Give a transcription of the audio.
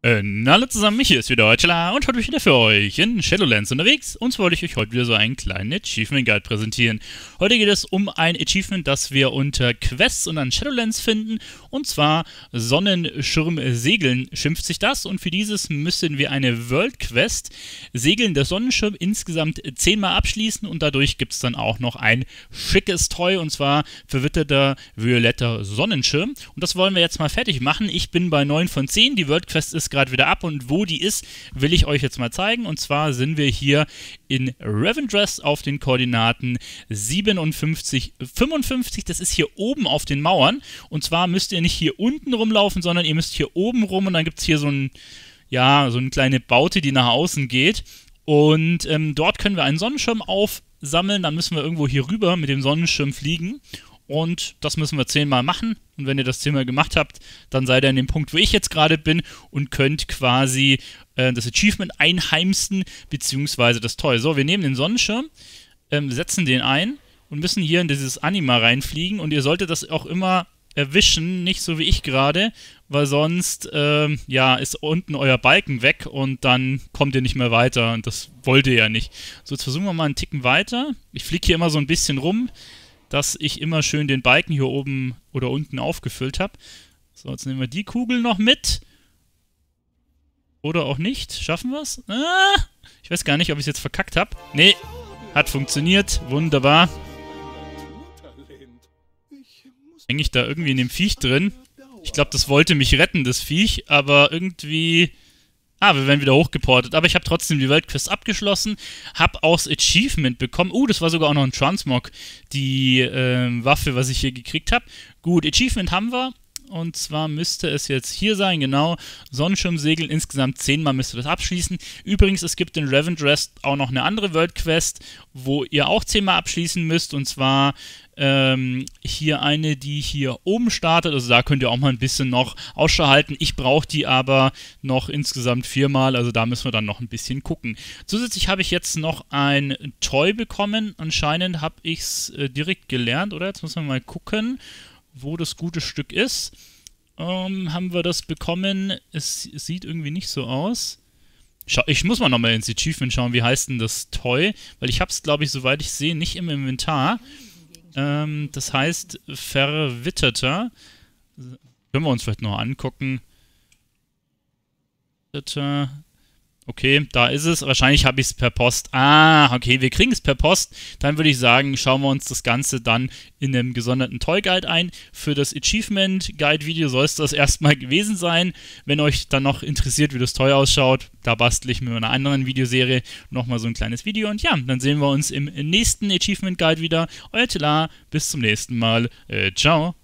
Äh, hallo alle zusammen, hier ist wieder Deutschler und heute bin ich wieder für euch in Shadowlands unterwegs und zwar wollte ich euch heute wieder so einen kleinen Achievement Guide präsentieren. Heute geht es um ein Achievement, das wir unter Quests und an Shadowlands finden und zwar Sonnenschirm segeln schimpft sich das und für dieses müssen wir eine World Quest Segeln der Sonnenschirm insgesamt zehnmal abschließen und dadurch gibt es dann auch noch ein schickes Toy und zwar verwitterter violetter Sonnenschirm und das wollen wir jetzt mal fertig machen. Ich bin bei 9 von 10, die World Quest ist jetzt gerade wieder ab und wo die ist, will ich euch jetzt mal zeigen. Und zwar sind wir hier in Revendress auf den Koordinaten 57, 55. Das ist hier oben auf den Mauern. Und zwar müsst ihr nicht hier unten rumlaufen, sondern ihr müsst hier oben rum und dann gibt es hier so ein, ja, so eine kleine Baute, die nach außen geht. Und ähm, dort können wir einen Sonnenschirm aufsammeln. Dann müssen wir irgendwo hier rüber mit dem Sonnenschirm fliegen und das müssen wir zehnmal machen. Und wenn ihr das zehnmal gemacht habt, dann seid ihr an dem Punkt, wo ich jetzt gerade bin und könnt quasi äh, das Achievement einheimsten, beziehungsweise das Toy. So, wir nehmen den Sonnenschirm, ähm, setzen den ein und müssen hier in dieses Anima reinfliegen. Und ihr solltet das auch immer erwischen, nicht so wie ich gerade, weil sonst ähm, ja ist unten euer Balken weg und dann kommt ihr nicht mehr weiter und das wollt ihr ja nicht. So, jetzt versuchen wir mal einen Ticken weiter. Ich fliege hier immer so ein bisschen rum dass ich immer schön den Balken hier oben oder unten aufgefüllt habe. So, jetzt nehmen wir die Kugel noch mit. Oder auch nicht. Schaffen wir es? Ah, ich weiß gar nicht, ob ich es jetzt verkackt habe. Nee, hat funktioniert. Wunderbar. Hänge ich da irgendwie in dem Viech drin? Ich glaube, das wollte mich retten, das Viech. Aber irgendwie Ah, wir werden wieder hochgeportet. Aber ich habe trotzdem die Weltquest abgeschlossen, habe auch das Achievement bekommen. Uh, das war sogar auch noch ein Transmog, die äh, Waffe, was ich hier gekriegt habe. Gut, Achievement haben wir. Und zwar müsste es jetzt hier sein, genau. Sonnenschirmsegel, insgesamt zehnmal ihr das abschließen. Übrigens, es gibt in Revendrest auch noch eine andere World Quest, wo ihr auch zehnmal abschließen müsst. Und zwar ähm, hier eine, die hier oben startet. Also da könnt ihr auch mal ein bisschen noch Ausschau halten. Ich brauche die aber noch insgesamt viermal. Also da müssen wir dann noch ein bisschen gucken. Zusätzlich habe ich jetzt noch ein Toy bekommen. Anscheinend habe ich es äh, direkt gelernt, oder? Jetzt müssen wir mal gucken, wo das gute Stück ist. Ähm, haben wir das bekommen? Es, es sieht irgendwie nicht so aus ich muss mal nochmal ins Achievement schauen, wie heißt denn das Toy? Weil ich habe es, glaube ich, soweit ich sehe, nicht im Inventar. Ähm, das heißt Verwitterter. Können wir uns vielleicht noch angucken. Verwitterter. Okay, da ist es. Wahrscheinlich habe ich es per Post. Ah, okay, wir kriegen es per Post. Dann würde ich sagen, schauen wir uns das Ganze dann in einem gesonderten Toy Guide ein. Für das Achievement Guide Video soll es das erstmal gewesen sein. Wenn euch dann noch interessiert, wie das Toy ausschaut, da bastle ich mit einer anderen Videoserie nochmal so ein kleines Video. Und ja, dann sehen wir uns im nächsten Achievement Guide wieder. Euer Tila, bis zum nächsten Mal. Äh, ciao.